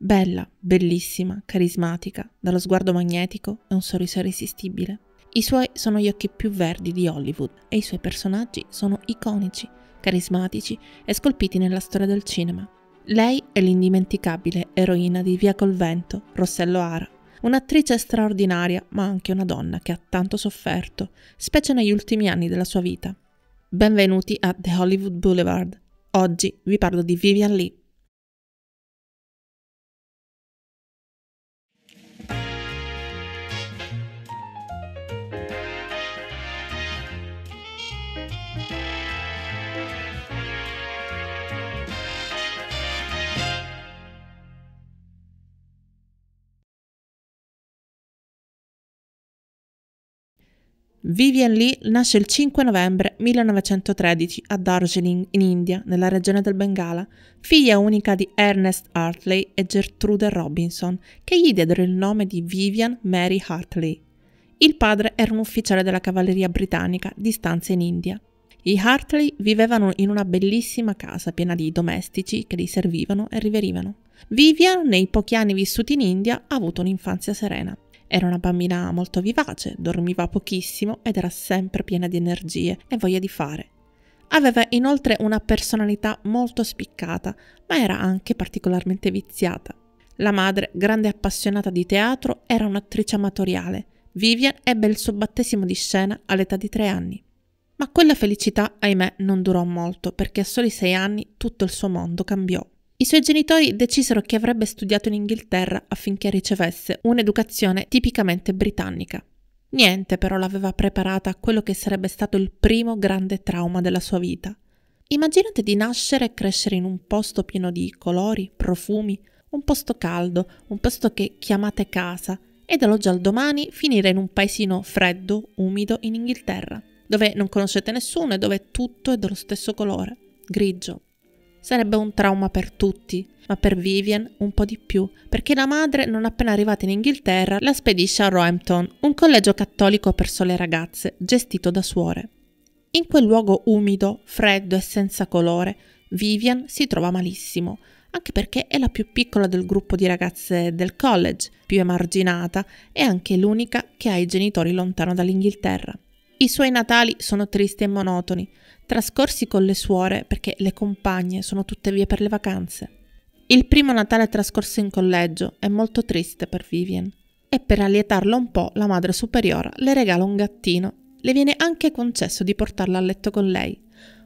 Bella, bellissima, carismatica, dallo sguardo magnetico e un sorriso irresistibile. I suoi sono gli occhi più verdi di Hollywood e i suoi personaggi sono iconici, carismatici e scolpiti nella storia del cinema. Lei è l'indimenticabile eroina di Via col vento, Rossello Ara, un'attrice straordinaria ma anche una donna che ha tanto sofferto, specie negli ultimi anni della sua vita. Benvenuti a The Hollywood Boulevard. Oggi vi parlo di Vivian Lee, Vivian Lee nasce il 5 novembre 1913 a Darjeeling, in India, nella regione del Bengala, figlia unica di Ernest Hartley e Gertrude Robinson, che gli diedero il nome di Vivian Mary Hartley. Il padre era un ufficiale della cavalleria britannica di stanze in India. I Hartley vivevano in una bellissima casa piena di domestici che li servivano e riverivano. Vivian, nei pochi anni vissuti in India, ha avuto un'infanzia serena. Era una bambina molto vivace, dormiva pochissimo ed era sempre piena di energie e voglia di fare. Aveva inoltre una personalità molto spiccata, ma era anche particolarmente viziata. La madre, grande appassionata di teatro, era un'attrice amatoriale. Vivian ebbe il suo battesimo di scena all'età di tre anni. Ma quella felicità, ahimè, non durò molto, perché a soli sei anni tutto il suo mondo cambiò. I suoi genitori decisero che avrebbe studiato in Inghilterra affinché ricevesse un'educazione tipicamente britannica. Niente però l'aveva preparata a quello che sarebbe stato il primo grande trauma della sua vita. Immaginate di nascere e crescere in un posto pieno di colori, profumi, un posto caldo, un posto che chiamate casa, e dall'oggi al domani finire in un paesino freddo, umido in Inghilterra, dove non conoscete nessuno e dove tutto è dello stesso colore, grigio, Sarebbe un trauma per tutti, ma per Vivian un po' di più, perché la madre, non appena arrivata in Inghilterra, la spedisce a Roehampton, un collegio cattolico per sole ragazze, gestito da suore. In quel luogo umido, freddo e senza colore, Vivian si trova malissimo, anche perché è la più piccola del gruppo di ragazze del college, più emarginata e anche l'unica che ha i genitori lontano dall'Inghilterra. I suoi natali sono tristi e monotoni, trascorsi con le suore perché le compagne sono tutte via per le vacanze. Il primo Natale trascorso in collegio è molto triste per Vivian e per allietarla un po' la madre superiora le regala un gattino. Le viene anche concesso di portarla a letto con lei.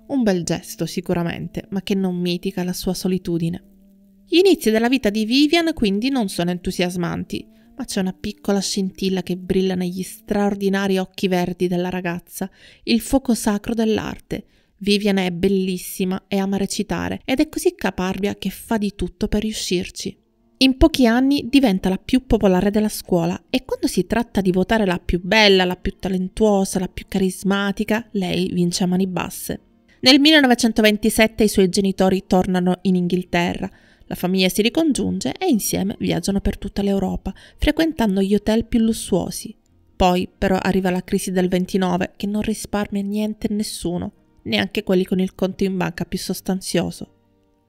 Un bel gesto sicuramente, ma che non mitica la sua solitudine. Gli inizi della vita di Vivian quindi non sono entusiasmanti ma c'è una piccola scintilla che brilla negli straordinari occhi verdi della ragazza, il fuoco sacro dell'arte. Vivian è bellissima e ama recitare ed è così caparbia che fa di tutto per riuscirci. In pochi anni diventa la più popolare della scuola e quando si tratta di votare la più bella, la più talentuosa, la più carismatica, lei vince a mani basse. Nel 1927 i suoi genitori tornano in Inghilterra la famiglia si ricongiunge e insieme viaggiano per tutta l'Europa, frequentando gli hotel più lussuosi. Poi però arriva la crisi del 29 che non risparmia niente e nessuno, neanche quelli con il conto in banca più sostanzioso.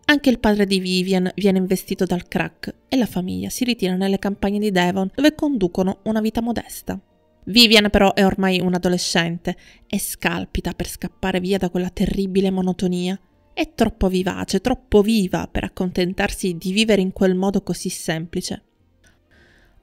Anche il padre di Vivian viene investito dal crack e la famiglia si ritira nelle campagne di Devon dove conducono una vita modesta. Vivian però è ormai un adolescente e scalpita per scappare via da quella terribile monotonia è troppo vivace, troppo viva per accontentarsi di vivere in quel modo così semplice.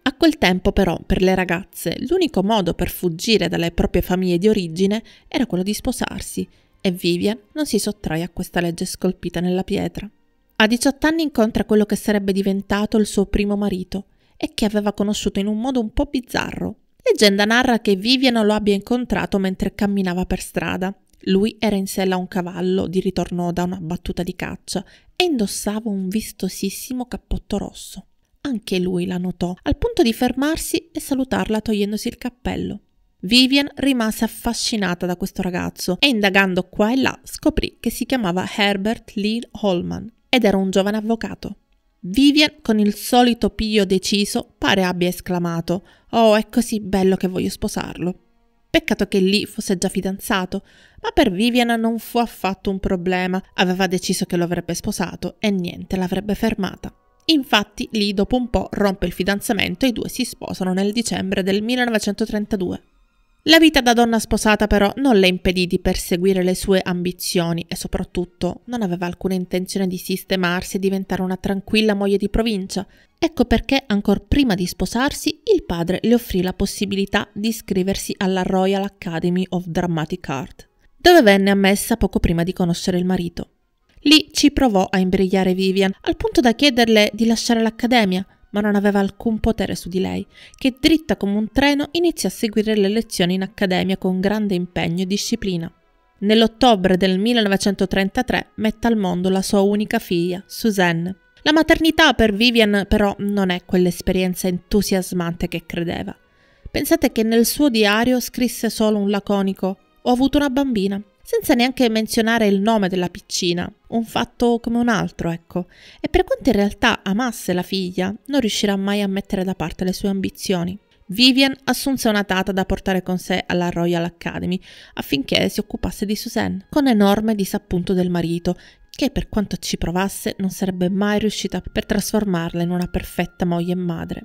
A quel tempo però, per le ragazze, l'unico modo per fuggire dalle proprie famiglie di origine era quello di sposarsi, e Vivian non si sottrae a questa legge scolpita nella pietra. A 18 anni incontra quello che sarebbe diventato il suo primo marito e che aveva conosciuto in un modo un po' bizzarro. Leggenda narra che Vivian lo abbia incontrato mentre camminava per strada lui era in sella a un cavallo di ritorno da una battuta di caccia e indossava un vistosissimo cappotto rosso. Anche lui la notò, al punto di fermarsi e salutarla togliendosi il cappello. Vivian rimase affascinata da questo ragazzo e indagando qua e là scoprì che si chiamava Herbert Lee Holman ed era un giovane avvocato. Vivian, con il solito piglio deciso, pare abbia esclamato: Oh, è così bello che voglio sposarlo. Peccato che Lee fosse già fidanzato, ma per Vivian non fu affatto un problema, aveva deciso che lo avrebbe sposato e niente l'avrebbe fermata. Infatti Lee dopo un po' rompe il fidanzamento e i due si sposano nel dicembre del 1932. La vita da donna sposata però non le impedì di perseguire le sue ambizioni e soprattutto non aveva alcuna intenzione di sistemarsi e diventare una tranquilla moglie di provincia. Ecco perché, ancor prima di sposarsi, il padre le offrì la possibilità di iscriversi alla Royal Academy of Dramatic Art, dove venne ammessa poco prima di conoscere il marito. Lì ci provò a imbrigliare Vivian, al punto da chiederle di lasciare l'accademia, ma non aveva alcun potere su di lei, che dritta come un treno inizia a seguire le lezioni in accademia con grande impegno e disciplina. Nell'ottobre del 1933 mette al mondo la sua unica figlia, Suzanne. La maternità per Vivian però non è quell'esperienza entusiasmante che credeva. Pensate che nel suo diario scrisse solo un laconico Ho avuto una bambina senza neanche menzionare il nome della piccina, un fatto come un altro, ecco. E per quanto in realtà amasse la figlia, non riuscirà mai a mettere da parte le sue ambizioni. Vivian assunse una tata da portare con sé alla Royal Academy affinché si occupasse di Suzanne, con enorme disappunto del marito, che per quanto ci provasse non sarebbe mai riuscita per trasformarla in una perfetta moglie e madre.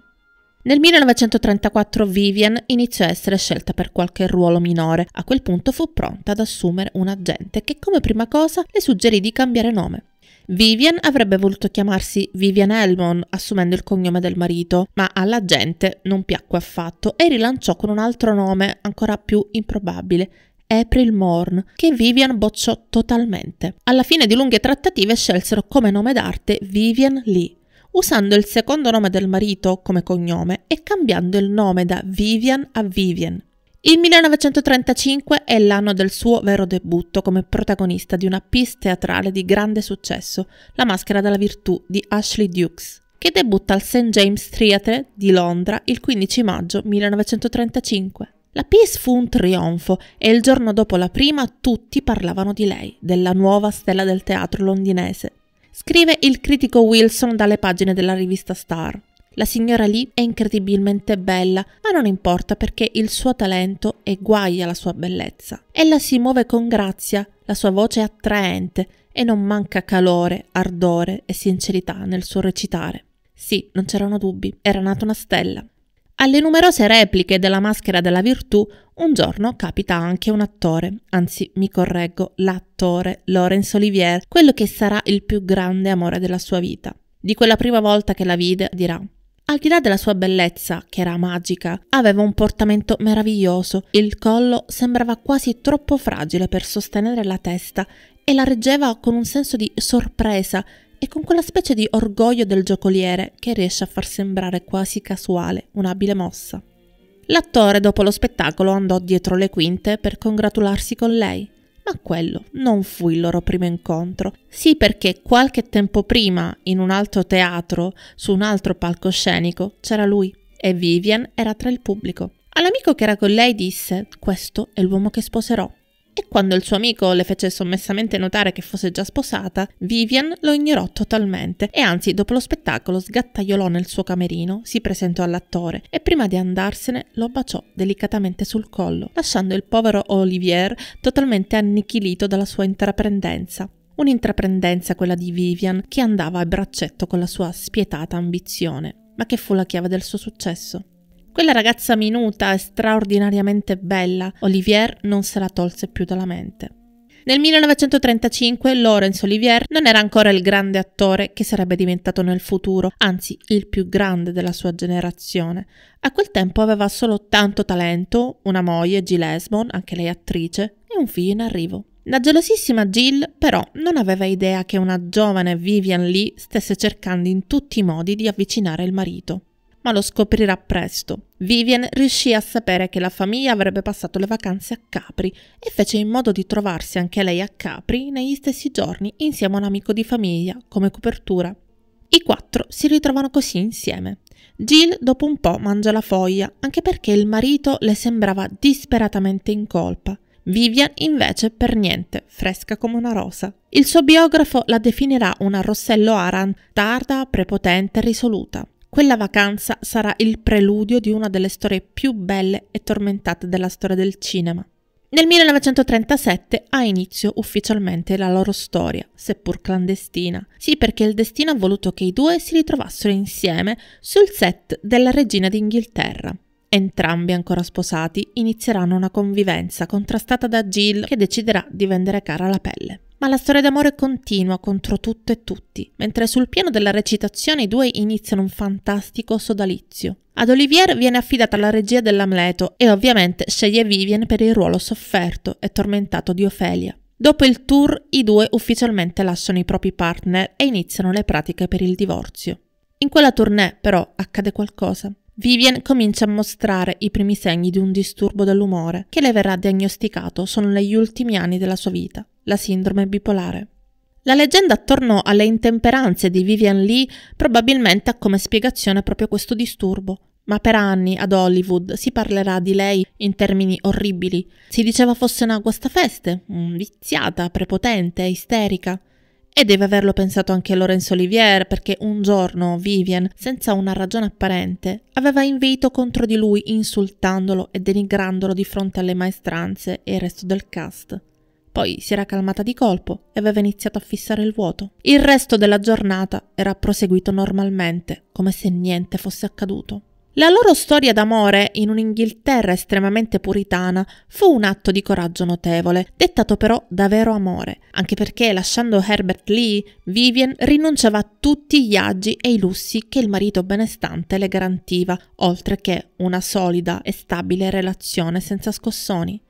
Nel 1934 Vivian iniziò a essere scelta per qualche ruolo minore. A quel punto fu pronta ad assumere un agente che come prima cosa le suggerì di cambiare nome. Vivian avrebbe voluto chiamarsi Vivian Elmon, assumendo il cognome del marito, ma alla gente non piacque affatto e rilanciò con un altro nome ancora più improbabile. April Morn, che Vivian bocciò totalmente. Alla fine di lunghe trattative scelsero come nome d'arte Vivian Lee usando il secondo nome del marito come cognome e cambiando il nome da Vivian a Vivian. Il 1935 è l'anno del suo vero debutto come protagonista di una pièce teatrale di grande successo, La maschera della virtù di Ashley Dukes, che debutta al St. James Theatre di Londra il 15 maggio 1935. La pièce fu un trionfo e il giorno dopo la prima tutti parlavano di lei, della nuova stella del teatro londinese, Scrive il critico Wilson dalle pagine della rivista Star. La signora Lee è incredibilmente bella, ma non importa perché il suo talento guai alla sua bellezza. Ella si muove con grazia, la sua voce è attraente e non manca calore, ardore e sincerità nel suo recitare. Sì, non c'erano dubbi, era nata una stella. Alle numerose repliche della maschera della virtù, un giorno capita anche un attore, anzi mi correggo, l'attore Laurence Olivier, quello che sarà il più grande amore della sua vita. Di quella prima volta che la vide dirà al di là della sua bellezza, che era magica, aveva un portamento meraviglioso, il collo sembrava quasi troppo fragile per sostenere la testa e la reggeva con un senso di sorpresa e con quella specie di orgoglio del giocoliere che riesce a far sembrare quasi casuale un'abile mossa. L'attore dopo lo spettacolo andò dietro le quinte per congratularsi con lei, ma quello non fu il loro primo incontro. Sì perché qualche tempo prima, in un altro teatro, su un altro palcoscenico, c'era lui e Vivian era tra il pubblico. All'amico che era con lei disse, questo è l'uomo che sposerò e quando il suo amico le fece sommessamente notare che fosse già sposata, Vivian lo ignorò totalmente e anzi dopo lo spettacolo sgattaiolò nel suo camerino, si presentò all'attore e prima di andarsene lo baciò delicatamente sul collo, lasciando il povero Olivier totalmente annichilito dalla sua intraprendenza. Un'intraprendenza quella di Vivian che andava a braccetto con la sua spietata ambizione, ma che fu la chiave del suo successo. Quella ragazza minuta e straordinariamente bella, Olivier non se la tolse più dalla mente. Nel 1935 Laurence Olivier non era ancora il grande attore che sarebbe diventato nel futuro, anzi il più grande della sua generazione. A quel tempo aveva solo tanto talento, una moglie, Jill Esmond, anche lei attrice, e un figlio in arrivo. La gelosissima Jill però non aveva idea che una giovane Vivian Lee stesse cercando in tutti i modi di avvicinare il marito ma lo scoprirà presto. Vivian riuscì a sapere che la famiglia avrebbe passato le vacanze a Capri e fece in modo di trovarsi anche lei a Capri negli stessi giorni insieme a un amico di famiglia come copertura. I quattro si ritrovano così insieme. Jill dopo un po' mangia la foglia, anche perché il marito le sembrava disperatamente in colpa. Vivian invece per niente, fresca come una rosa. Il suo biografo la definirà una Rossello Aran, tarda, prepotente e risoluta. Quella vacanza sarà il preludio di una delle storie più belle e tormentate della storia del cinema. Nel 1937 ha inizio ufficialmente la loro storia, seppur clandestina. Sì, perché il destino ha voluto che i due si ritrovassero insieme sul set della regina d'Inghilterra. Entrambi ancora sposati inizieranno una convivenza contrastata da Jill che deciderà di vendere cara la pelle. Ma la storia d'amore continua contro tutto e tutti, mentre sul piano della recitazione i due iniziano un fantastico sodalizio. Ad Olivier viene affidata la regia dell'Amleto e ovviamente sceglie Vivian per il ruolo sofferto e tormentato di Ofelia. Dopo il tour i due ufficialmente lasciano i propri partner e iniziano le pratiche per il divorzio. In quella tournée però accade qualcosa. Vivian comincia a mostrare i primi segni di un disturbo dell'umore che le verrà diagnosticato solo negli ultimi anni della sua vita la sindrome bipolare. La leggenda attorno alle intemperanze di Vivian Lee probabilmente ha come spiegazione proprio questo disturbo, ma per anni ad Hollywood si parlerà di lei in termini orribili. Si diceva fosse una guastafeste, viziata, prepotente, isterica. E deve averlo pensato anche Lorenzo Olivier, perché un giorno Vivian, senza una ragione apparente, aveva inveito contro di lui insultandolo e denigrandolo di fronte alle maestranze e il resto del cast. Poi si era calmata di colpo e aveva iniziato a fissare il vuoto. Il resto della giornata era proseguito normalmente, come se niente fosse accaduto. La loro storia d'amore in un'Inghilterra estremamente puritana fu un atto di coraggio notevole, dettato però da vero amore, anche perché lasciando Herbert Lee, Vivian rinunciava a tutti gli agi e i lussi che il marito benestante le garantiva, oltre che una solida e stabile relazione senza scossoni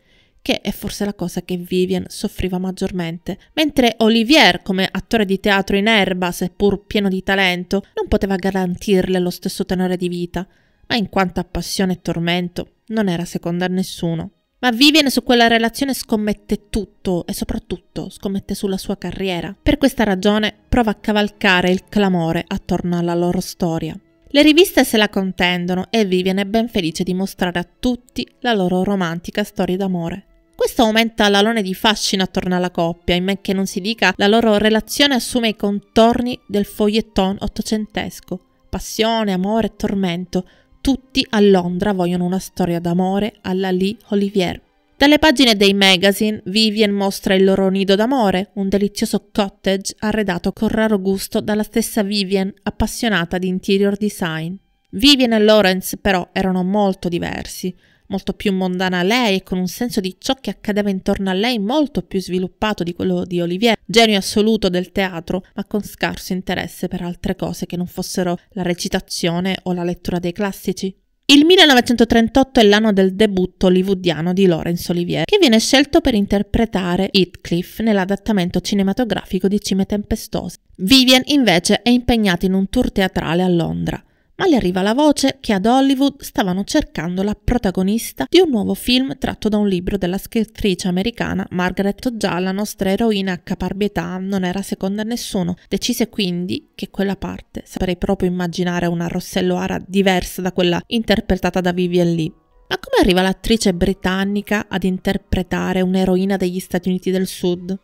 che è forse la cosa che Vivian soffriva maggiormente, mentre Olivier, come attore di teatro in erba, seppur pieno di talento, non poteva garantirle lo stesso tenore di vita, ma in quanto a passione e tormento non era seconda a nessuno. Ma Vivian su quella relazione scommette tutto e soprattutto scommette sulla sua carriera. Per questa ragione prova a cavalcare il clamore attorno alla loro storia. Le riviste se la contendono e Vivian è ben felice di mostrare a tutti la loro romantica storia d'amore. Questo aumenta l'alone di fascino attorno alla coppia, in men che non si dica la loro relazione assume i contorni del foglietton ottocentesco. Passione, amore e tormento, tutti a Londra vogliono una storia d'amore alla Lee Olivier. Dalle pagine dei magazine, Vivian mostra il loro nido d'amore, un delizioso cottage arredato con raro gusto dalla stessa Vivian, appassionata di interior design. Vivian e Lawrence però erano molto diversi molto più mondana a lei e con un senso di ciò che accadeva intorno a lei molto più sviluppato di quello di Olivier, genio assoluto del teatro, ma con scarso interesse per altre cose che non fossero la recitazione o la lettura dei classici. Il 1938 è l'anno del debutto hollywoodiano di Laurence Olivier, che viene scelto per interpretare Heathcliff nell'adattamento cinematografico di Cime Tempestose. Vivian invece è impegnata in un tour teatrale a Londra ma le arriva la voce che ad Hollywood stavano cercando la protagonista di un nuovo film tratto da un libro della scrittrice americana Margaret Già, la nostra eroina a caparbietà non era seconda a nessuno. Decise quindi che quella parte saprei proprio immaginare una Rossello Ara diversa da quella interpretata da Vivian Lee. Ma come arriva l'attrice britannica ad interpretare un'eroina degli Stati Uniti del Sud?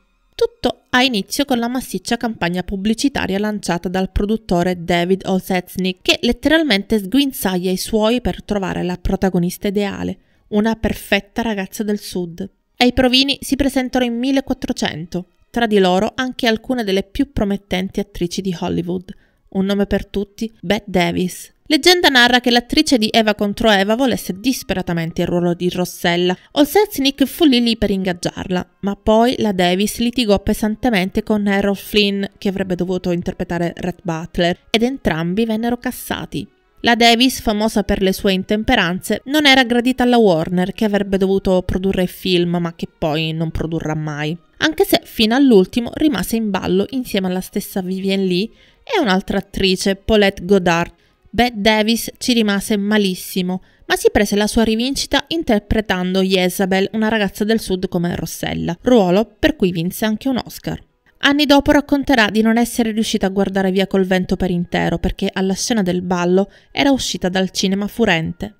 Tutto ha inizio con la massiccia campagna pubblicitaria lanciata dal produttore David Olsetsny, che letteralmente sguinzaglia i suoi per trovare la protagonista ideale, una perfetta ragazza del sud. E i provini si presentano in 1400, tra di loro anche alcune delle più promettenti attrici di Hollywood. Un nome per tutti, Bette Davis, Leggenda narra che l'attrice di Eva contro Eva volesse disperatamente il ruolo di Rossella. Olsensnick fu lì lì per ingaggiarla, ma poi la Davis litigò pesantemente con Errol Flynn, che avrebbe dovuto interpretare Rhett Butler, ed entrambi vennero cassati. La Davis, famosa per le sue intemperanze, non era gradita alla Warner, che avrebbe dovuto produrre il film, ma che poi non produrrà mai. Anche se fino all'ultimo rimase in ballo insieme alla stessa Vivian Lee e un'altra attrice, Paulette Goddard, Bette Davis ci rimase malissimo, ma si prese la sua rivincita interpretando Jezebel, una ragazza del sud come Rossella, ruolo per cui vinse anche un Oscar. Anni dopo racconterà di non essere riuscita a guardare via col vento per intero perché alla scena del ballo era uscita dal cinema furente.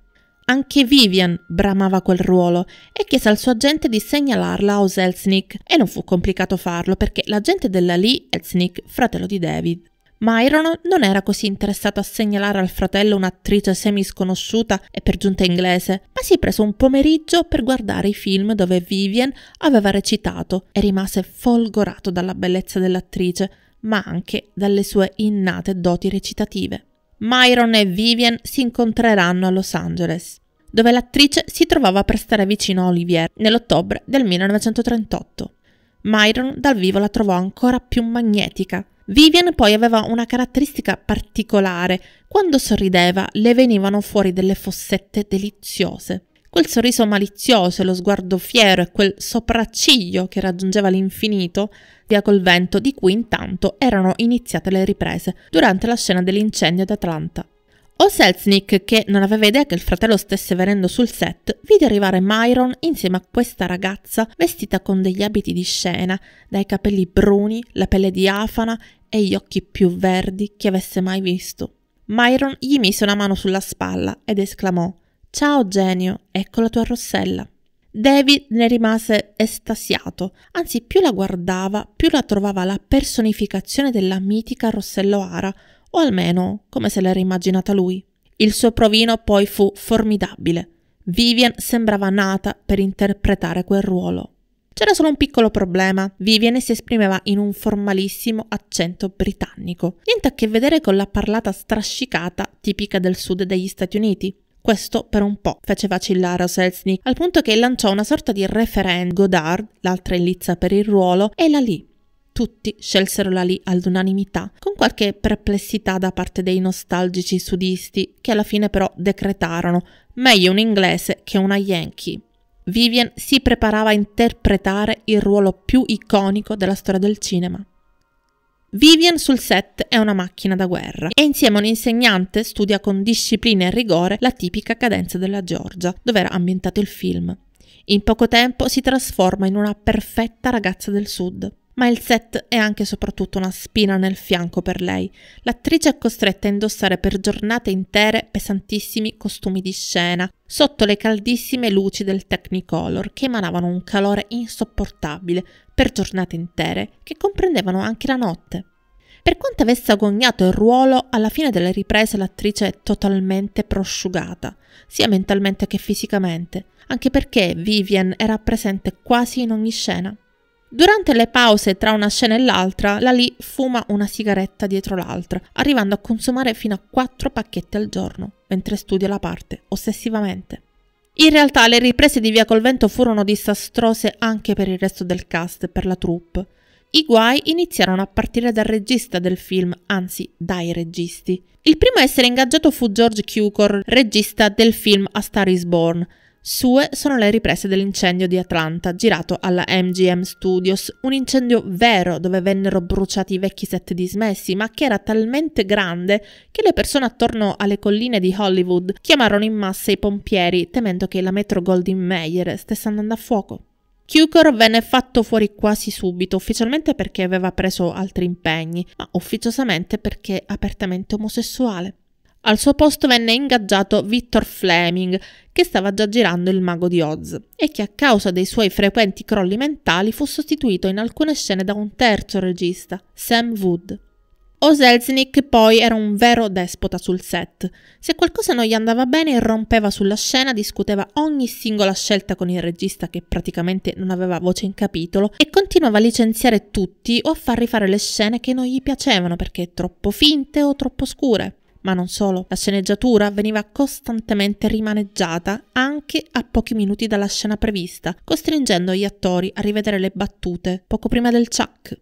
Anche Vivian bramava quel ruolo e chiese al suo agente di segnalarla a Oselsnik e non fu complicato farlo perché l'agente della Lee, Elznick, fratello di David, Myron non era così interessato a segnalare al fratello un'attrice semi sconosciuta e per giunta inglese, ma si prese un pomeriggio per guardare i film dove Vivian aveva recitato e rimase folgorato dalla bellezza dell'attrice, ma anche dalle sue innate doti recitative. Myron e Vivian si incontreranno a Los Angeles, dove l'attrice si trovava per stare vicino a Olivier nell'ottobre del 1938. Myron dal vivo la trovò ancora più magnetica Vivian poi aveva una caratteristica particolare. Quando sorrideva le venivano fuori delle fossette deliziose. Quel sorriso malizioso e lo sguardo fiero e quel sopracciglio che raggiungeva l'infinito via col vento di cui intanto erano iniziate le riprese durante la scena dell'incendio ad Atlanta. O Selznick, che non aveva idea che il fratello stesse venendo sul set, vide arrivare Myron insieme a questa ragazza vestita con degli abiti di scena, dai capelli bruni, la pelle diafana e gli occhi più verdi che avesse mai visto. Myron gli mise una mano sulla spalla ed esclamò Ciao genio, ecco la tua rossella. David ne rimase estasiato, anzi più la guardava, più la trovava la personificazione della mitica Rossello Ara, o almeno come se l'era immaginata lui. Il suo provino poi fu formidabile. Vivian sembrava nata per interpretare quel ruolo. C'era solo un piccolo problema. Vivian si esprimeva in un formalissimo accento britannico. Niente a che vedere con la parlata strascicata tipica del sud degli Stati Uniti. Questo per un po' fece vacillare Oselzny, al punto che lanciò una sorta di referendum Goddard, l'altra in lizza per il ruolo, e la lì tutti scelsero la lì all'unanimità, con qualche perplessità da parte dei nostalgici sudisti, che alla fine però decretarono meglio un inglese che una Yankee. Vivian si preparava a interpretare il ruolo più iconico della storia del cinema. Vivian sul set è una macchina da guerra e insieme a un insegnante studia con disciplina e rigore la tipica cadenza della Georgia, dove era ambientato il film. In poco tempo si trasforma in una perfetta ragazza del sud ma il set è anche e soprattutto una spina nel fianco per lei. L'attrice è costretta a indossare per giornate intere pesantissimi costumi di scena, sotto le caldissime luci del Technicolor che emanavano un calore insopportabile per giornate intere che comprendevano anche la notte. Per quanto avesse agognato il ruolo, alla fine delle riprese l'attrice è totalmente prosciugata, sia mentalmente che fisicamente, anche perché Vivian era presente quasi in ogni scena. Durante le pause tra una scena e l'altra, Lali fuma una sigaretta dietro l'altra, arrivando a consumare fino a quattro pacchetti al giorno, mentre studia la parte, ossessivamente. In realtà le riprese di Via col Vento furono disastrose anche per il resto del cast per la troupe. I guai iniziarono a partire dal regista del film, anzi dai registi. Il primo a essere ingaggiato fu George Cukor, regista del film A Star is Born, sue sono le riprese dell'incendio di Atlanta, girato alla MGM Studios, un incendio vero dove vennero bruciati i vecchi set dismessi, ma che era talmente grande che le persone attorno alle colline di Hollywood chiamarono in massa i pompieri, temendo che la Metro Goldwyn Mayer stesse andando a fuoco. Cukor venne fatto fuori quasi subito, ufficialmente perché aveva preso altri impegni, ma ufficiosamente perché apertamente omosessuale. Al suo posto venne ingaggiato Victor Fleming, che stava già girando il mago di Oz, e che a causa dei suoi frequenti crolli mentali fu sostituito in alcune scene da un terzo regista, Sam Wood. Oselznick poi era un vero despota sul set. Se qualcosa non gli andava bene, irrompeva sulla scena, discuteva ogni singola scelta con il regista che praticamente non aveva voce in capitolo e continuava a licenziare tutti o a far rifare le scene che non gli piacevano perché troppo finte o troppo scure ma non solo. La sceneggiatura veniva costantemente rimaneggiata anche a pochi minuti dalla scena prevista, costringendo gli attori a rivedere le battute poco prima del chuck.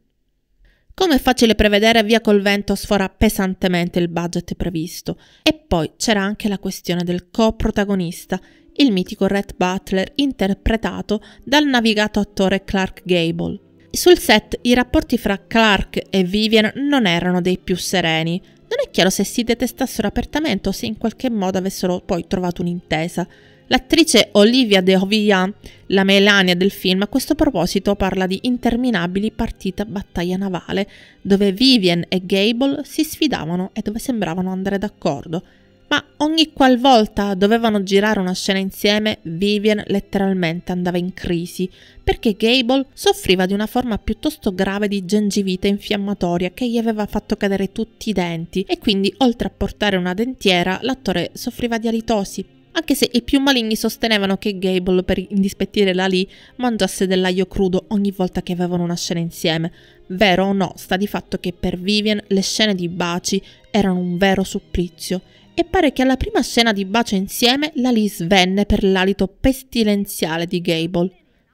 Come è facile prevedere, Via col vento sfora pesantemente il budget previsto. E poi c'era anche la questione del co-protagonista, il mitico Rhett Butler interpretato dal navigato attore Clark Gable. Sul set i rapporti fra Clark e Vivian non erano dei più sereni, non è chiaro se si detestassero apertamente o se in qualche modo avessero poi trovato un'intesa. L'attrice Olivia de Hovillans, la Melania del film, a questo proposito parla di interminabili partite a battaglia navale, dove Vivian e Gable si sfidavano e dove sembravano andare d'accordo ma ogni qualvolta dovevano girare una scena insieme, Vivian letteralmente andava in crisi, perché Gable soffriva di una forma piuttosto grave di gengivite infiammatoria che gli aveva fatto cadere tutti i denti e quindi oltre a portare una dentiera, l'attore soffriva di alitosi. Anche se i più maligni sostenevano che Gable, per indispettire la Lee, mangiasse dell'aglio crudo ogni volta che avevano una scena insieme. Vero o no, sta di fatto che per Vivian le scene di baci erano un vero supplizio e pare che alla prima scena di bacio insieme la Lee svenne per l'alito pestilenziale di Gable.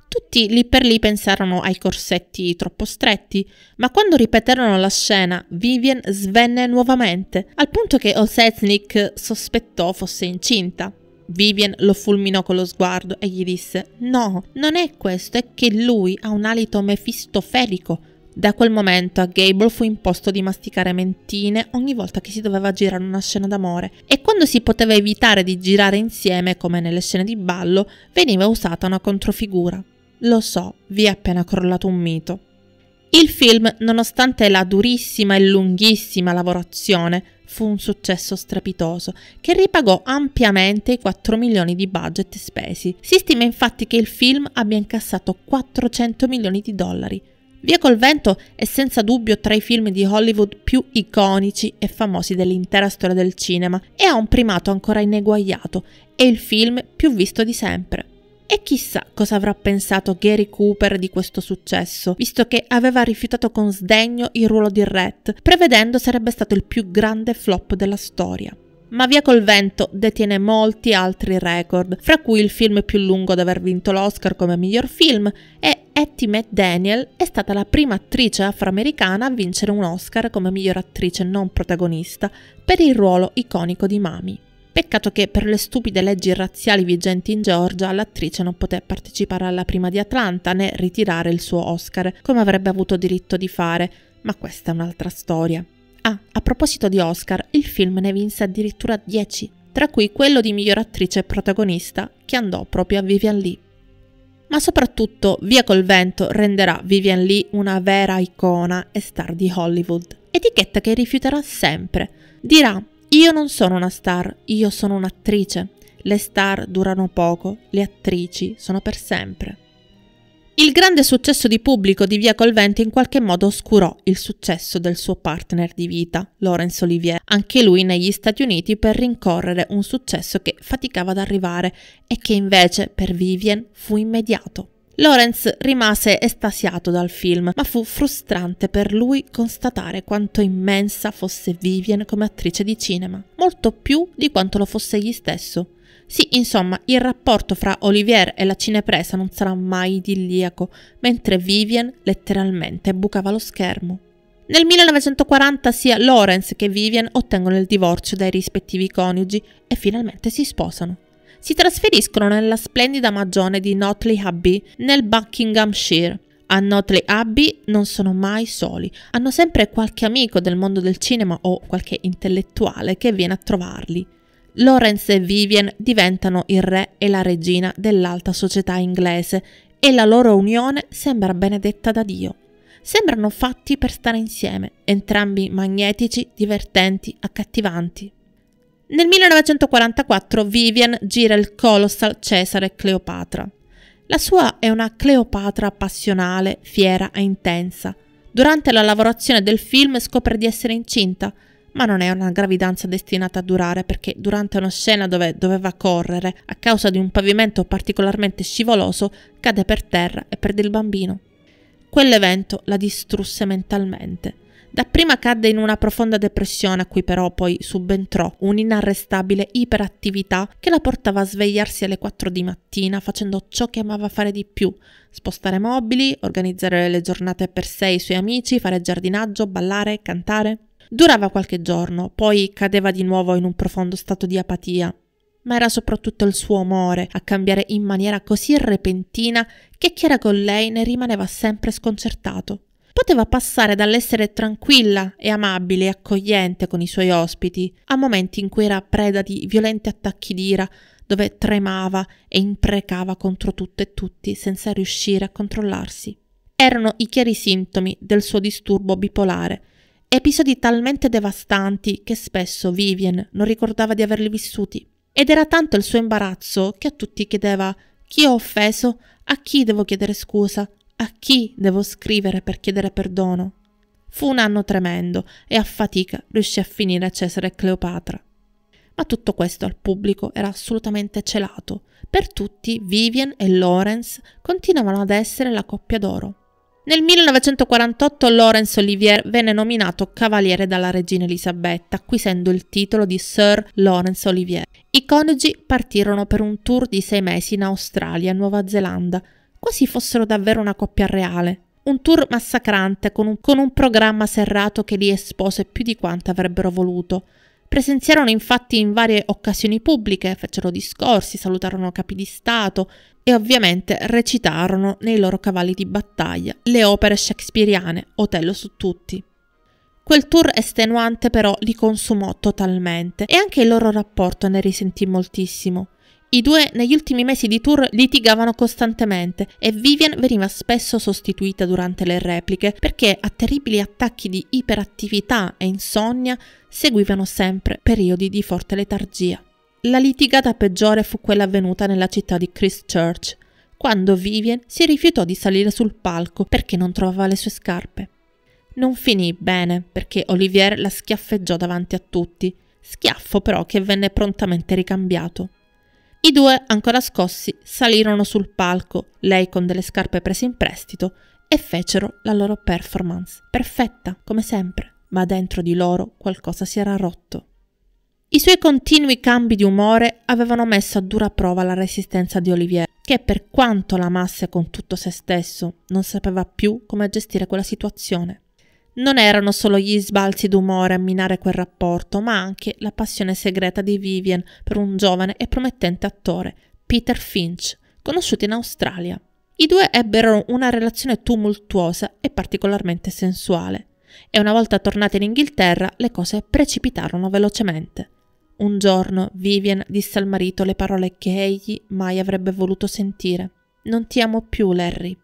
Tutti lì per lì pensarono ai corsetti troppo stretti, ma quando ripeterono la scena, Vivian svenne nuovamente, al punto che Osetnik sospettò fosse incinta. Vivian lo fulminò con lo sguardo e gli disse: No, non è questo, è che lui ha un alito mefistofelico da quel momento a Gable fu imposto di masticare mentine ogni volta che si doveva girare una scena d'amore e quando si poteva evitare di girare insieme, come nelle scene di ballo, veniva usata una controfigura. Lo so, vi è appena crollato un mito. Il film, nonostante la durissima e lunghissima lavorazione, fu un successo strepitoso che ripagò ampiamente i 4 milioni di budget spesi. Si stima infatti che il film abbia incassato 400 milioni di dollari, Via col vento è senza dubbio tra i film di Hollywood più iconici e famosi dell'intera storia del cinema e ha un primato ancora ineguagliato, è il film più visto di sempre. E chissà cosa avrà pensato Gary Cooper di questo successo, visto che aveva rifiutato con sdegno il ruolo di Rhett, prevedendo sarebbe stato il più grande flop della storia. Ma Via col vento detiene molti altri record, fra cui il film più lungo ad aver vinto l'Oscar come miglior film e Etty McDaniel è stata la prima attrice afroamericana a vincere un Oscar come miglior attrice non protagonista per il ruolo iconico di Mami. Peccato che per le stupide leggi razziali vigenti in Georgia l'attrice non poté partecipare alla prima di Atlanta né ritirare il suo Oscar, come avrebbe avuto diritto di fare, ma questa è un'altra storia. Ah, a proposito di Oscar, il film ne vinse addirittura 10, tra cui quello di miglior attrice protagonista, che andò proprio a Vivian Lee. Ma soprattutto Via col vento renderà Vivian Lee una vera icona e star di Hollywood, etichetta che rifiuterà sempre. Dirà, io non sono una star, io sono un'attrice. Le star durano poco, le attrici sono per sempre. Il grande successo di pubblico di Via Colventi in qualche modo oscurò il successo del suo partner di vita, Laurence Olivier, anche lui negli Stati Uniti per rincorrere un successo che faticava ad arrivare e che invece per Vivien fu immediato. Lawrence rimase estasiato dal film, ma fu frustrante per lui constatare quanto immensa fosse Vivian come attrice di cinema, molto più di quanto lo fosse egli stesso. Sì, insomma, il rapporto fra Olivier e la cinepresa non sarà mai idilliaco, mentre Vivian letteralmente bucava lo schermo. Nel 1940 sia Lawrence che Vivian ottengono il divorzio dai rispettivi coniugi e finalmente si sposano. Si trasferiscono nella splendida magione di Notley Abbey, nel Buckinghamshire. A Notley Abbey non sono mai soli, hanno sempre qualche amico del mondo del cinema o qualche intellettuale che viene a trovarli. Lawrence e Vivian diventano il re e la regina dell'alta società inglese e la loro unione sembra benedetta da Dio. Sembrano fatti per stare insieme, entrambi magnetici, divertenti, accattivanti. Nel 1944 Vivian gira il colossal Cesare Cleopatra. La sua è una Cleopatra passionale, fiera e intensa. Durante la lavorazione del film scopre di essere incinta, ma non è una gravidanza destinata a durare perché durante una scena dove doveva correre, a causa di un pavimento particolarmente scivoloso, cade per terra e perde il bambino. Quell'evento la distrusse mentalmente. Dapprima cadde in una profonda depressione a cui però poi subentrò un'inarrestabile iperattività che la portava a svegliarsi alle 4 di mattina facendo ciò che amava fare di più, spostare mobili, organizzare le giornate per sé e i suoi amici, fare giardinaggio, ballare, cantare. Durava qualche giorno, poi cadeva di nuovo in un profondo stato di apatia, ma era soprattutto il suo umore a cambiare in maniera così repentina che chi era con lei ne rimaneva sempre sconcertato. Poteva passare dall'essere tranquilla e amabile e accogliente con i suoi ospiti a momenti in cui era preda di violenti attacchi d'ira, dove tremava e imprecava contro tutto e tutti senza riuscire a controllarsi. Erano i chiari sintomi del suo disturbo bipolare, Episodi talmente devastanti che spesso Vivien non ricordava di averli vissuti. Ed era tanto il suo imbarazzo che a tutti chiedeva chi ho offeso, a chi devo chiedere scusa, a chi devo scrivere per chiedere perdono. Fu un anno tremendo e a fatica riuscì a finire Cesare e Cleopatra. Ma tutto questo al pubblico era assolutamente celato. Per tutti Vivien e Lawrence continuavano ad essere la coppia d'oro. Nel 1948 Laurence Olivier venne nominato cavaliere dalla regina Elisabetta, acquisendo il titolo di Sir Laurence Olivier. I coniugi partirono per un tour di sei mesi in Australia e Nuova Zelanda, quasi fossero davvero una coppia reale. Un tour massacrante con un, con un programma serrato che li espose più di quanto avrebbero voluto. Presenziarono infatti in varie occasioni pubbliche, fecero discorsi, salutarono capi di Stato e ovviamente recitarono nei loro cavalli di battaglia le opere shakespeariane, Otello su tutti. Quel tour estenuante però li consumò totalmente e anche il loro rapporto ne risentì moltissimo. I due negli ultimi mesi di tour litigavano costantemente e Vivian veniva spesso sostituita durante le repliche perché a terribili attacchi di iperattività e insonnia seguivano sempre periodi di forte letargia. La litigata peggiore fu quella avvenuta nella città di Christchurch, quando Vivian si rifiutò di salire sul palco perché non trovava le sue scarpe. Non finì bene perché Olivier la schiaffeggiò davanti a tutti, schiaffo però che venne prontamente ricambiato. I due, ancora scossi, salirono sul palco, lei con delle scarpe prese in prestito, e fecero la loro performance, perfetta come sempre, ma dentro di loro qualcosa si era rotto. I suoi continui cambi di umore avevano messo a dura prova la resistenza di Olivier, che per quanto l'amasse con tutto se stesso, non sapeva più come gestire quella situazione. Non erano solo gli sbalzi d'umore a minare quel rapporto, ma anche la passione segreta di Vivian per un giovane e promettente attore, Peter Finch, conosciuto in Australia. I due ebbero una relazione tumultuosa e particolarmente sensuale, e una volta tornati in Inghilterra le cose precipitarono velocemente. Un giorno Vivian disse al marito le parole che egli mai avrebbe voluto sentire. Non ti amo più, Larry,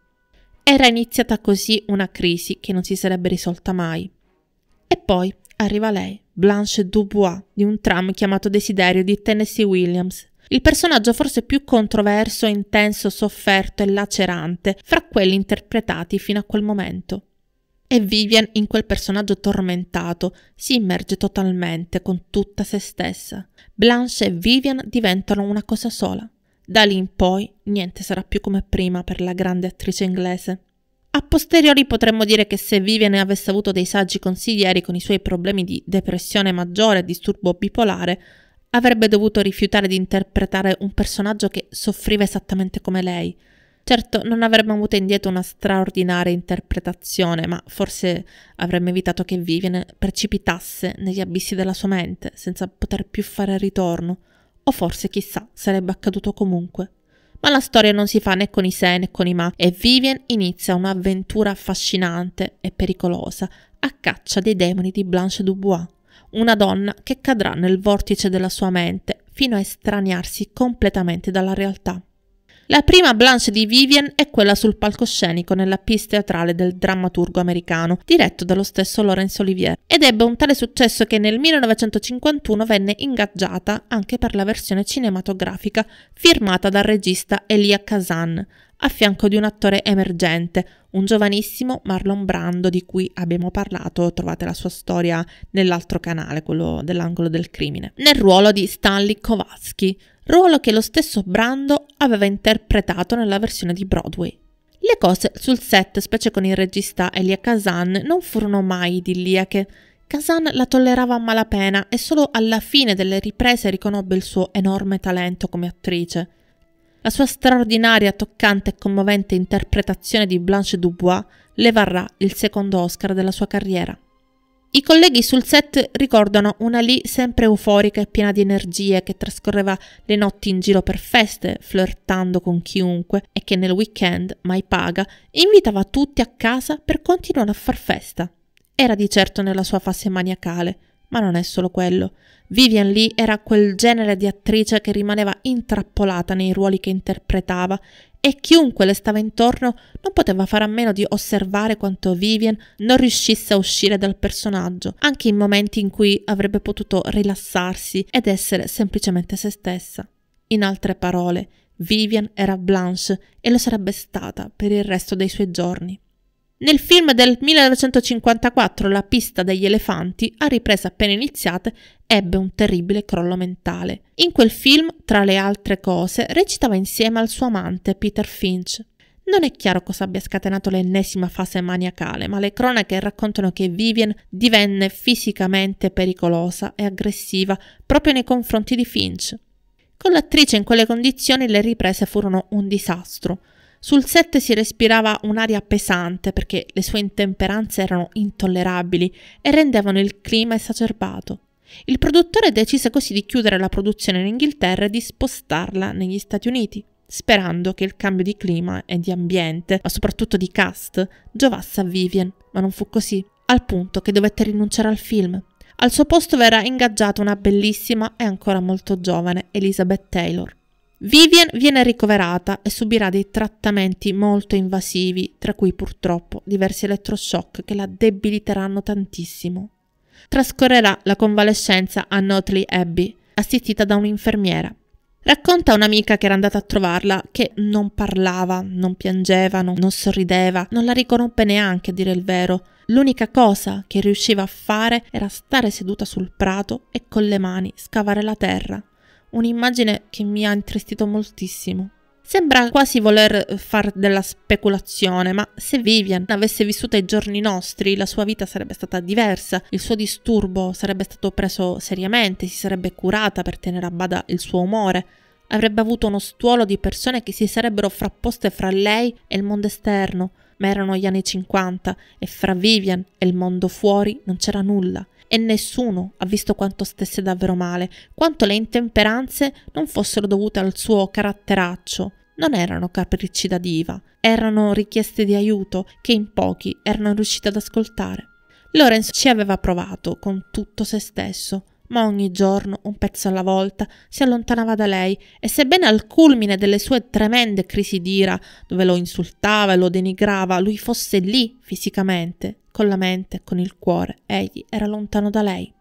era iniziata così una crisi che non si sarebbe risolta mai. E poi arriva lei, Blanche Dubois, di un tram chiamato Desiderio di Tennessee Williams, il personaggio forse più controverso, intenso, sofferto e lacerante fra quelli interpretati fino a quel momento. E Vivian, in quel personaggio tormentato, si immerge totalmente con tutta se stessa. Blanche e Vivian diventano una cosa sola. Da lì in poi niente sarà più come prima per la grande attrice inglese. A posteriori potremmo dire che se Vivian avesse avuto dei saggi consiglieri con i suoi problemi di depressione maggiore e disturbo bipolare, avrebbe dovuto rifiutare di interpretare un personaggio che soffriva esattamente come lei. Certo, non avremmo avuto indietro una straordinaria interpretazione, ma forse avremmo evitato che Vivian precipitasse negli abissi della sua mente, senza poter più fare ritorno. O forse, chissà, sarebbe accaduto comunque. Ma la storia non si fa né con i se né con i ma e Vivien inizia un'avventura affascinante e pericolosa a caccia dei demoni di Blanche Dubois, una donna che cadrà nel vortice della sua mente fino a estraniarsi completamente dalla realtà. La prima Blanche di Vivian è quella sul palcoscenico nella pièce teatrale del drammaturgo americano, diretto dallo stesso Laurence Olivier, ed ebbe un tale successo che nel 1951 venne ingaggiata anche per la versione cinematografica firmata dal regista Elia Kazan, a fianco di un attore emergente, un giovanissimo Marlon Brando di cui abbiamo parlato, trovate la sua storia nell'altro canale, quello dell'angolo del crimine, nel ruolo di Stanley Kowalski, ruolo che lo stesso Brando aveva interpretato nella versione di Broadway. Le cose sul set, specie con il regista Elia Kazan, non furono mai idilliache. Kazan la tollerava a malapena e solo alla fine delle riprese riconobbe il suo enorme talento come attrice. La sua straordinaria, toccante e commovente interpretazione di Blanche Dubois le varrà il secondo Oscar della sua carriera. I colleghi sul set ricordano una Lee sempre euforica e piena di energie che trascorreva le notti in giro per feste, flirtando con chiunque e che nel weekend, mai paga, invitava tutti a casa per continuare a far festa. Era di certo nella sua fase maniacale, ma non è solo quello. Vivian Lee era quel genere di attrice che rimaneva intrappolata nei ruoli che interpretava e chiunque le stava intorno non poteva fare a meno di osservare quanto Vivian non riuscisse a uscire dal personaggio, anche in momenti in cui avrebbe potuto rilassarsi ed essere semplicemente se stessa. In altre parole, Vivian era Blanche e lo sarebbe stata per il resto dei suoi giorni. Nel film del 1954 La pista degli elefanti, a riprese appena iniziate, ebbe un terribile crollo mentale. In quel film, tra le altre cose, recitava insieme al suo amante Peter Finch. Non è chiaro cosa abbia scatenato l'ennesima fase maniacale, ma le cronache raccontano che Vivian divenne fisicamente pericolosa e aggressiva proprio nei confronti di Finch. Con l'attrice in quelle condizioni le riprese furono un disastro. Sul set si respirava un'aria pesante perché le sue intemperanze erano intollerabili e rendevano il clima esacerbato. Il produttore decise così di chiudere la produzione in Inghilterra e di spostarla negli Stati Uniti, sperando che il cambio di clima e di ambiente, ma soprattutto di cast, giovasse a Vivian, ma non fu così, al punto che dovette rinunciare al film. Al suo posto verrà ingaggiata una bellissima e ancora molto giovane Elizabeth Taylor. Vivian viene ricoverata e subirà dei trattamenti molto invasivi, tra cui purtroppo diversi elettroshock che la debiliteranno tantissimo. Trascorrerà la convalescenza a Notley Abbey, assistita da un'infermiera. Racconta a un'amica che era andata a trovarla che non parlava, non piangeva, non, non, sorrideva, non la riconobbe neanche a dire il vero. L'unica cosa che riusciva a fare era stare seduta sul prato e con le mani scavare la terra un'immagine che mi ha intristito moltissimo. Sembra quasi voler far della speculazione, ma se Vivian avesse vissuto ai giorni nostri, la sua vita sarebbe stata diversa, il suo disturbo sarebbe stato preso seriamente, si sarebbe curata per tenere a bada il suo umore, avrebbe avuto uno stuolo di persone che si sarebbero frapposte fra lei e il mondo esterno, ma erano gli anni 50 e fra Vivian e il mondo fuori non c'era nulla e nessuno ha visto quanto stesse davvero male, quanto le intemperanze non fossero dovute al suo caratteraccio. Non erano capricci da diva, erano richieste di aiuto che in pochi erano riusciti ad ascoltare. Lorenz ci aveva provato con tutto se stesso, ma ogni giorno, un pezzo alla volta, si allontanava da lei e sebbene al culmine delle sue tremende crisi d'ira, dove lo insultava e lo denigrava, lui fosse lì fisicamente, con la mente, con il cuore, egli era lontano da lei.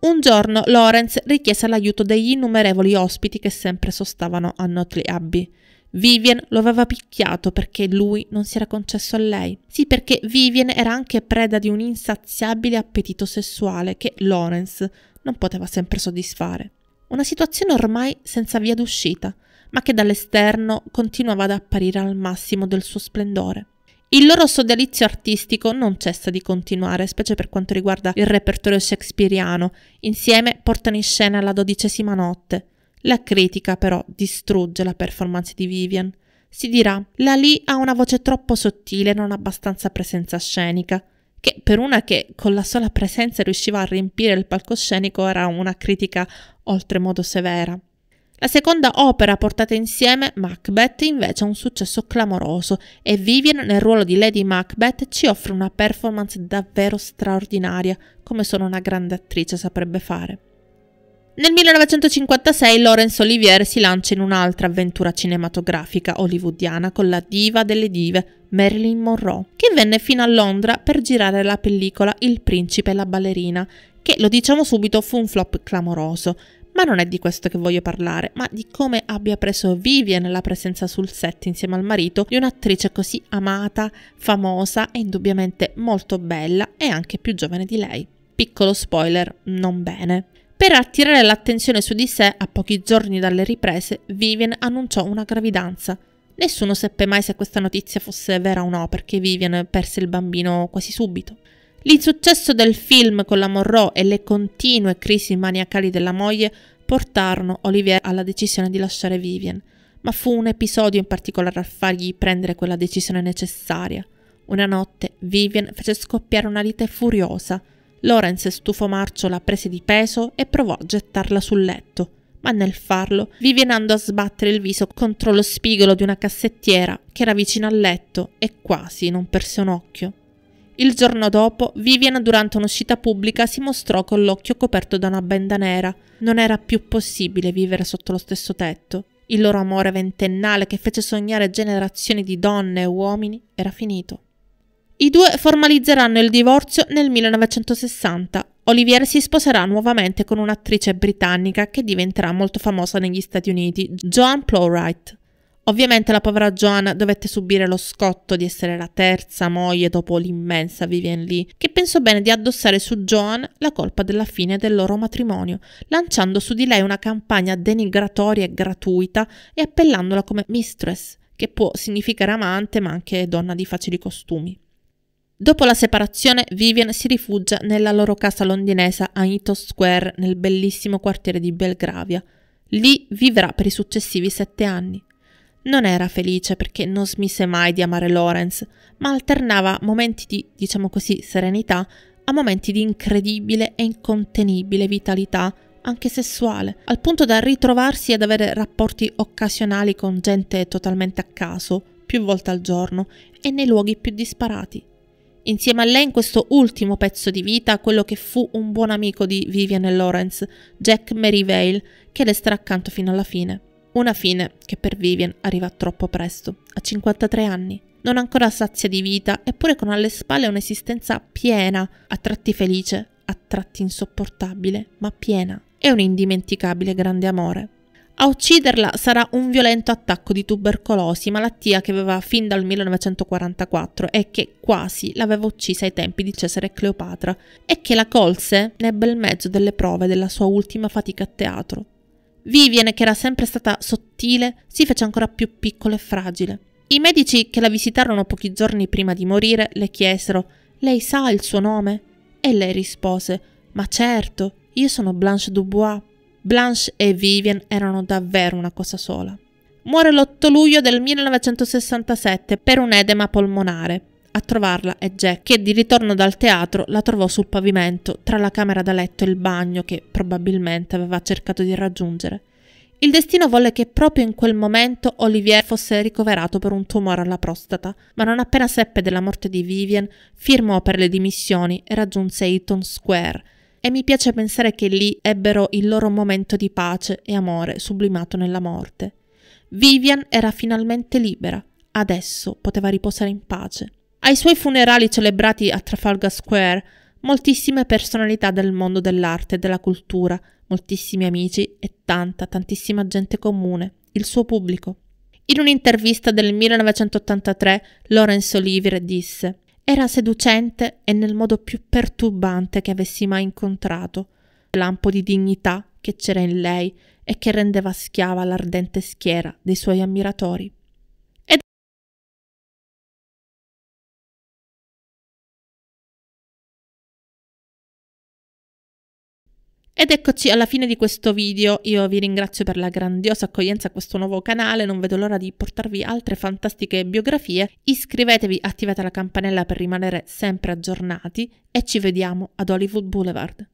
Un giorno Lawrence richiese l'aiuto degli innumerevoli ospiti che sempre sostavano a Notley Abbey. Vivian lo aveva picchiato perché lui non si era concesso a lei. Sì, perché Vivian era anche preda di un insaziabile appetito sessuale che Lawrence non poteva sempre soddisfare. Una situazione ormai senza via d'uscita, ma che dall'esterno continuava ad apparire al massimo del suo splendore. Il loro sodalizio artistico non cessa di continuare, specie per quanto riguarda il repertorio shakespeariano. Insieme portano in scena la dodicesima notte. La critica però distrugge la performance di Vivian. Si dirà, la Lee ha una voce troppo sottile e non abbastanza presenza scenica che per una che con la sola presenza riusciva a riempire il palcoscenico era una critica oltremodo severa. La seconda opera portata insieme, Macbeth, invece ha un successo clamoroso e Vivian nel ruolo di Lady Macbeth ci offre una performance davvero straordinaria, come solo una grande attrice saprebbe fare. Nel 1956 Laurence Olivier si lancia in un'altra avventura cinematografica hollywoodiana con la diva delle dive, Marilyn Monroe venne fino a Londra per girare la pellicola Il principe e la ballerina, che lo diciamo subito fu un flop clamoroso. Ma non è di questo che voglio parlare, ma di come abbia preso Vivian la presenza sul set insieme al marito di un'attrice così amata, famosa e indubbiamente molto bella e anche più giovane di lei. Piccolo spoiler, non bene. Per attirare l'attenzione su di sé, a pochi giorni dalle riprese, Vivian annunciò una gravidanza, Nessuno seppe mai se questa notizia fosse vera o no perché Vivian perse il bambino quasi subito. L'insuccesso del film con la Monroe e le continue crisi maniacali della moglie portarono Olivier alla decisione di lasciare Vivian, ma fu un episodio in particolare a fargli prendere quella decisione necessaria. Una notte Vivian fece scoppiare una lite furiosa. Lawrence, stufo marcio, la prese di peso e provò a gettarla sul letto ma nel farlo Vivian andò a sbattere il viso contro lo spigolo di una cassettiera che era vicino al letto e quasi non perse un occhio. Il giorno dopo, Vivian durante un'uscita pubblica si mostrò con l'occhio coperto da una benda nera. Non era più possibile vivere sotto lo stesso tetto. Il loro amore ventennale che fece sognare generazioni di donne e uomini era finito. I due formalizzeranno il divorzio nel 1960. Olivier si sposerà nuovamente con un'attrice britannica che diventerà molto famosa negli Stati Uniti, Joan Plowright. Ovviamente la povera Joan dovette subire lo scotto di essere la terza moglie dopo l'immensa Vivian Lee, che pensò bene di addossare su Joan la colpa della fine del loro matrimonio, lanciando su di lei una campagna denigratoria e gratuita e appellandola come mistress, che può significare amante ma anche donna di facili costumi. Dopo la separazione, Vivian si rifugia nella loro casa londinese a Ito Square, nel bellissimo quartiere di Belgravia. Lì vivrà per i successivi sette anni. Non era felice perché non smise mai di amare Lawrence, ma alternava momenti di, diciamo così, serenità a momenti di incredibile e incontenibile vitalità, anche sessuale, al punto da ritrovarsi ad avere rapporti occasionali con gente totalmente a caso, più volte al giorno e nei luoghi più disparati. Insieme a lei in questo ultimo pezzo di vita quello che fu un buon amico di Vivian e Lawrence, Jack Merivale, che le starà accanto fino alla fine. Una fine che per Vivian arriva troppo presto, a 53 anni. Non ancora sazia di vita, eppure con alle spalle un'esistenza piena, a tratti felice, a tratti insopportabile, ma piena. E un indimenticabile grande amore. A ucciderla sarà un violento attacco di tubercolosi, malattia che aveva fin dal 1944 e che quasi l'aveva uccisa ai tempi di Cesare e Cleopatra, e che la colse nel bel mezzo delle prove della sua ultima fatica a teatro. Vivian, che era sempre stata sottile, si fece ancora più piccola e fragile. I medici che la visitarono pochi giorni prima di morire le chiesero: Lei sa il suo nome? E lei rispose: Ma certo, io sono Blanche Dubois. Blanche e Vivian erano davvero una cosa sola. Muore l'8 luglio del 1967 per un edema polmonare. A trovarla è Jack, che di ritorno dal teatro la trovò sul pavimento, tra la camera da letto e il bagno che probabilmente aveva cercato di raggiungere. Il destino volle che proprio in quel momento Olivier fosse ricoverato per un tumore alla prostata, ma non appena seppe della morte di Vivian, firmò per le dimissioni e raggiunse Eaton Square, e mi piace pensare che lì ebbero il loro momento di pace e amore sublimato nella morte. Vivian era finalmente libera, adesso poteva riposare in pace. Ai suoi funerali celebrati a Trafalgar Square, moltissime personalità del mondo dell'arte e della cultura, moltissimi amici e tanta, tantissima gente comune, il suo pubblico. In un'intervista del 1983 Laurence Olivier disse era seducente e nel modo più perturbante che avessi mai incontrato, lampo di dignità che c'era in lei e che rendeva schiava l'ardente schiera dei suoi ammiratori. Ed eccoci alla fine di questo video, io vi ringrazio per la grandiosa accoglienza a questo nuovo canale, non vedo l'ora di portarvi altre fantastiche biografie, iscrivetevi, attivate la campanella per rimanere sempre aggiornati e ci vediamo ad Hollywood Boulevard.